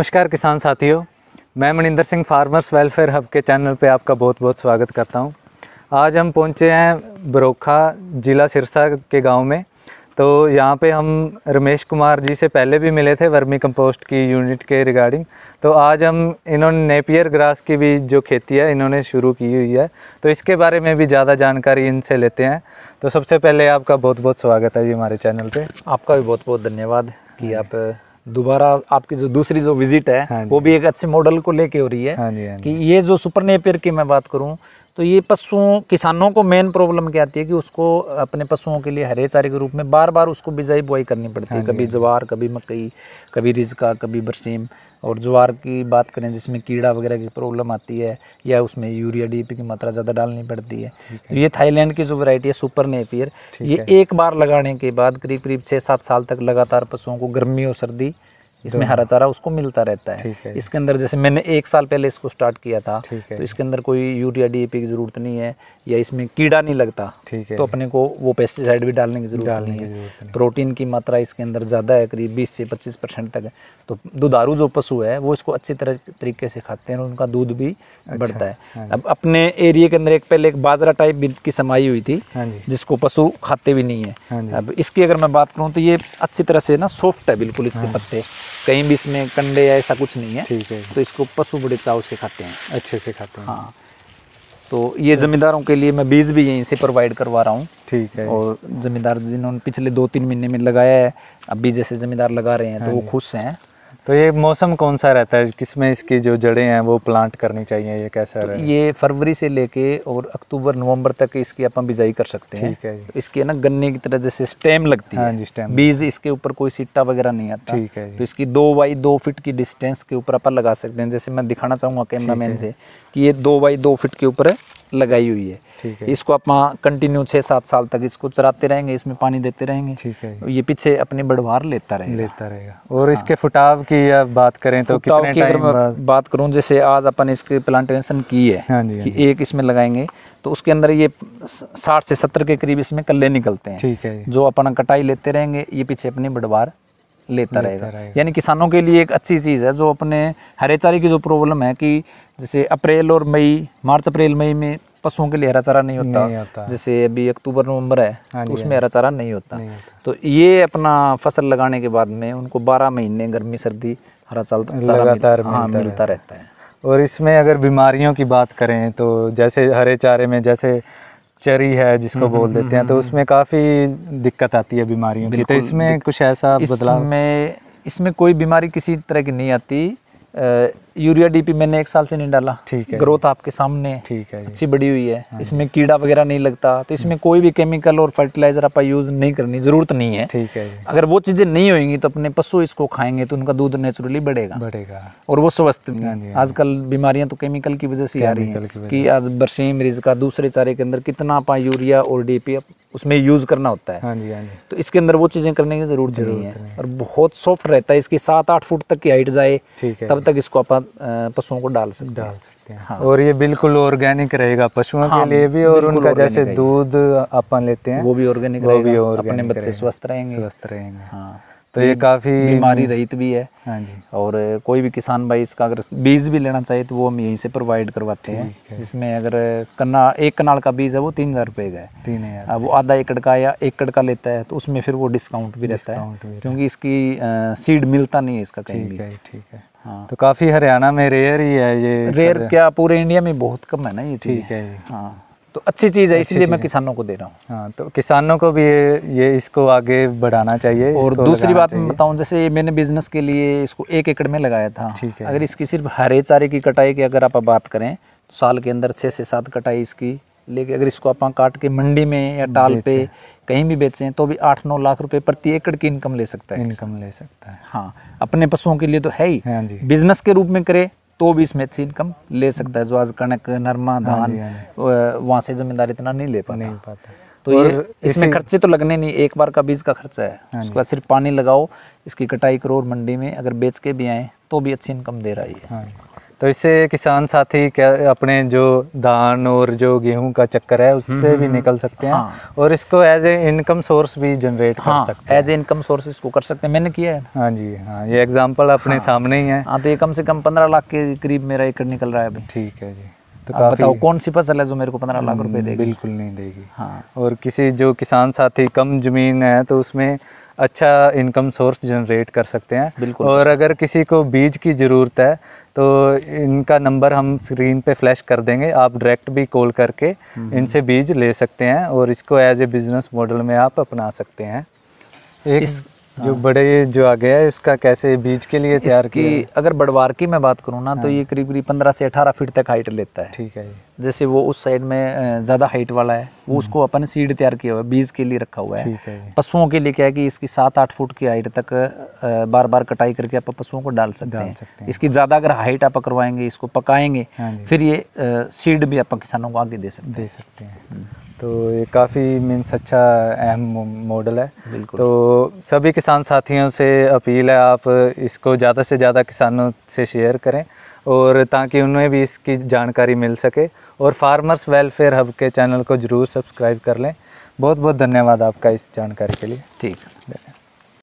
नमस्कार किसान साथियों मैं Maninder Singh farmers welfare hub के चैनल पे आपका बहुत बहुत स्वागत करता हूँ आज हम पहुँचे हैं बरोखा जिला सिरसा के गांव में तो यहाँ पे हम रमेश कुमार जी से पहले भी मिले थे वर्मी कंपोस्ट की यूनिट के रिगार्डिंग तो आज हम इन्होंने नेपियर ग्रास की भी जो खेती है इन्होंने शुरू की हुई है तो इसके बारे में भी ज़्यादा जानकारी इनसे लेते हैं तो सबसे पहले आपका बहुत बहुत स्वागत है जी हमारे चैनल पर आपका भी बहुत बहुत धन्यवाद कि हाँ आप दोबारा आपकी जो दूसरी जो विजिट है हाँ वो भी हाँ एक अच्छे मॉडल को लेके हो रही है हाँ जी, हाँ जी। कि हाँ ये जो सुपर नेपियर की मैं बात करूँ तो ये पशुओं किसानों को मेन प्रॉब्लम क्या आती है कि उसको अपने पशुओं के लिए हरे चारे के रूप में बार बार उसको बिजाई बुआई करनी पड़ती है हाँ कभी हाँ ज्वार कभी मकई कभी रिजका कभी बरसीम और ज्वार की बात करें जिसमें कीड़ा वगैरह की प्रॉब्लम आती है या उसमें यूरिया डी की मात्रा ज़्यादा डालनी पड़ती है तो ये थाईलैंड की जो वैरायटी है सुपर नेपियर ये एक बार लगाने के बाद करीब करीब छः सात साल तक लगातार पशुओं को गर्मी और सर्दी इसमें तो- हरा चारा उसको मिलता रहता है, है। इसके अंदर जैसे मैंने एक साल पहले इसको स्टार्ट किया था तो इसके अंदर कोई यूरिया डीएपी की जरूरत नहीं है या इसमें कीड़ा नहीं लगता तो अपने को वो पेस्टिसाइड भी डालने की जरूरत नहीं है प्रोटीन की मात्रा इसके अंदर ज़्यादा है करीब बीस से पच्चीस परसेंट तक तो दुधारू जो पशु है वो इसको अच्छी तरह तरीके से खाते हैं और उनका दूध भी अच्छा, बढ़ता है हाँ अब अपने एरिया के अंदर एक पहले एक बाजरा टाइप की समाई हुई थी हाँ जिसको पशु खाते भी नहीं है हाँ अब इसकी अगर मैं बात करूँ तो ये अच्छी तरह से ना सॉफ्ट है बिल्कुल इसके पत्ते कहीं भी इसमें कंडे या ऐसा कुछ नहीं है ठीक है तो इसको पशु बड़े चाव से खाते हैं अच्छे से खाते हैं हाँ तो ये जमींदारों के लिए मैं बीज भी यहीं से प्रोवाइड करवा रहा हूँ ठीक है और जमींदार जिन्होंने पिछले दो तीन महीने में लगाया है अभी जैसे जमींदार लगा रहे हैं तो हाँ वो खुश हैं तो ये मौसम कौन सा रहता है किसमें इसकी जो जड़ें हैं वो प्लांट करनी चाहिए ये कैसा तो ये फरवरी से लेके और अक्टूबर नवंबर तक इसकी अपन बिजाई कर सकते हैं ठीक है तो इसके ना गन्ने की तरह जैसे स्टेम लगती हाँ, है स्टेम बीज इसके ऊपर कोई सिट्टा वगैरह नहीं आता ठीक है तो इसकी दो बाई दो फिट की डिस्टेंस के ऊपर अपन लगा सकते हैं जैसे मैं दिखाना चाहूंगा कैमरा से कि ये दो बाई दो फिट के ऊपर लगाई हुई है है इसको आप कंटिन्यू छह सात साल तक इसको चराते रहेंगे इसमें पानी देते रहेंगे ठीक है ये पीछे अपनी बढ़वार लेता रहेगा लेता रहेगा और हाँ। इसके फुटाव की बात करें तो कितने की अगर मैं बात करूँ जैसे आज अपन इसके प्लांटेशन की है हाँ जी, हाँ कि एक इसमें लगाएंगे तो उसके अंदर ये साठ से सत्तर के करीब इसमें कल्ले निकलते हैं ठीक है जो अपन कटाई लेते रहेंगे ये पीछे अपनी बढ़वार लेता, रहेगा रहे यानी किसानों के लिए एक अच्छी चीज़ है जो अपने हरे चारे की जो प्रॉब्लम है कि जैसे अप्रैल और मई मार्च अप्रैल मई में पशुओं के लिए हरा चारा नहीं होता, नहीं होता। जैसे अभी अक्टूबर नवंबर है हाँ तो उसमें हाँ हरा चारा नहीं होता।, तो ये अपना फसल लगाने के बाद में उनको बारह महीने गर्मी सर्दी हरा तो चारा हाँ, मिलता रहता है और इसमें अगर बीमारियों की बात करें तो जैसे हरे चारे में जैसे चरी है जिसको हम्म, बोल हम्म, देते हैं तो हम्म, उसमें काफ़ी दिक्कत आती है बीमारियों की तो इसमें कुछ ऐसा बदलाव में इसमें कोई बीमारी किसी तरह की नहीं आती यूरिया डीपी मैंने एक साल से नहीं डाला ठीक है ग्रोथ आपके सामने ठीक है अच्छी बड़ी हुई है हाँ इसमें कीड़ा वगैरह नहीं लगता तो इसमें हम्म। कोई भी केमिकल और फर्टिलाइजर आप यूज नहीं करनी जरूरत नहीं है ठीक है अगर वो चीजें नहीं होंगी तो अपने पशु इसको खाएंगे तो उनका दूध नेचुरली बढ़ेगा बढ़ेगा और वो स्वस्थ हाँ हाँ आजकल बीमारियां तो केमिकल की वजह से आ रही है की आज बरसीम मरीज का दूसरे चारे के अंदर कितना आप यूरिया और डीपी उसमें यूज करना होता है तो इसके अंदर वो चीजें करने की जरूरत नहीं है और बहुत सॉफ्ट रहता है इसकी सात आठ फुट तक की हाइट जाए तब तक इसको आप बाद पशुओं को डाल सकते डाल सकते हैं हाँ। और ये बिल्कुल ऑर्गेनिक रहेगा पशुओं हाँ, के लिए भी और उनका जैसे दूध अपन लेते हैं वो भी ऑर्गेनिक वो भी अपने बच्चे स्वस्थ रहेंगे स्वस्थ रहेंगे हाँ तो ये काफ़ी बीमारी रहित भी है हाँ जी और कोई भी किसान भाई इसका अगर बीज भी लेना चाहिए तो वो हम यहीं से प्रोवाइड करवाते हैं है। जिसमें अगर कना एक कनाल का बीज है वो तीन हज़ार रुपये का है तीन हज़ार वो आधा एकड़ का या एकड़ का लेता है तो उसमें फिर वो डिस्काउंट भी रहता है क्योंकि इसकी सीड मिलता नहीं है इसका कहीं ठीक है ठीक है हाँ तो काफ़ी हरियाणा में रेयर ही है ये रेयर क्या पूरे इंडिया में बहुत कम है ना ये चीज़ ठीक है हाँ तो अच्छी चीज़ है इसलिए मैं किसानों को दे रहा हूँ हाँ तो किसानों को भी ये ये इसको आगे बढ़ाना चाहिए और दूसरी बात मैं बताऊँ जैसे मैंने बिजनेस के लिए इसको एक एकड़ में लगाया था ठीक है अगर इसकी सिर्फ हरे चारे की कटाई की अगर आप बात करें तो साल के अंदर छः से सात कटाई इसकी लेके अगर इसको आप काट के मंडी में या टाल पे कहीं भी बेचे तो भी आठ नौ लाख रुपए प्रति एकड़ की इनकम ले सकता है इनकम ले सकता है हाँ अपने पशुओं के लिए तो है ही बिजनेस हाँ के रूप में करे तो भी इसमें अच्छी इनकम ले सकता है जो आज कणक नरमा हाँ धान हाँ वहाँ से जमींदार इतना नहीं ले पाता नहीं पाता तो ये इसमें खर्चे तो लगने नहीं एक बार का बीज का खर्चा है उसके बाद सिर्फ पानी लगाओ इसकी कटाई करो और मंडी में अगर बेच के भी आए तो भी अच्छी इनकम दे रहा है तो इससे किसान साथी क्या अपने जो धान और जो गेहूं का चक्कर है उससे हम्म, भी हम्म, निकल सकते हैं हाँ। और इसको एज ए इनकम सोर्स भी जनरेट हाँ, कर सकते हैं एज ए इनकम सोर्स इसको कर सकते हैं मैंने किया है हाँ जी हाँ ये एग्जांपल अपने हाँ, सामने ही है हाँ तो ये कम से कम पंद्रह लाख के करीब मेरा एकड़ निकल रहा है अभी ठीक है जी तो आप बताओ कौन सी फसल है जो मेरे को पंद्रह लाख रुपए हम्म, देगी बिल्कुल नहीं देगी हाँ और किसी जो किसान साथी कम जमीन है तो उसमें अच्छा इनकम सोर्स जनरेट कर सकते हैं बिल्कुल और अगर किसी को बीज की ज़रूरत है तो इनका नंबर हम स्क्रीन पे फ्लैश कर देंगे आप डायरेक्ट भी कॉल करके हम्म। इनसे बीज ले सकते हैं और इसको एज ए बिजनेस मॉडल में आप अपना सकते हैं एक इस जो हाँ। बड़े जो आ गया इसका कैसे बीज के लिए तैयार की अगर बड़वार की मैं बात करूँ ना तो हाँ। तो ये करीब करीब पंद्रह से अठारह फीट तक हाइट लेता है ठीक है जैसे वो उस साइड में ज़्यादा हाइट वाला है वो हम्म। उसको अपन सीड तैयार किया हुआ है बीज के लिए रखा हुआ है पशुओं के लिए क्या है कि इसकी सात आठ फुट की हाइट तक बार बार कटाई करके आप पशुओं को डाल सकते हैं इसकी ज़्यादा अगर हाइट आप करवाएंगे इसको पकाएंगे हाँ फिर ये सीड भी आप किसानों को आगे दे सकते हैं हम्म। तो ये काफ़ी मीन्स अच्छा अहम मॉडल है तो सभी किसान साथियों से अपील है आप इसको ज़्यादा से ज़्यादा किसानों से शेयर करें और ताकि उन्हें भी इसकी जानकारी मिल सके और फार्मर्स वेलफेयर हब के चैनल को ज़रूर सब्सक्राइब कर लें बहुत बहुत धन्यवाद आपका इस जानकारी के लिए ठीक है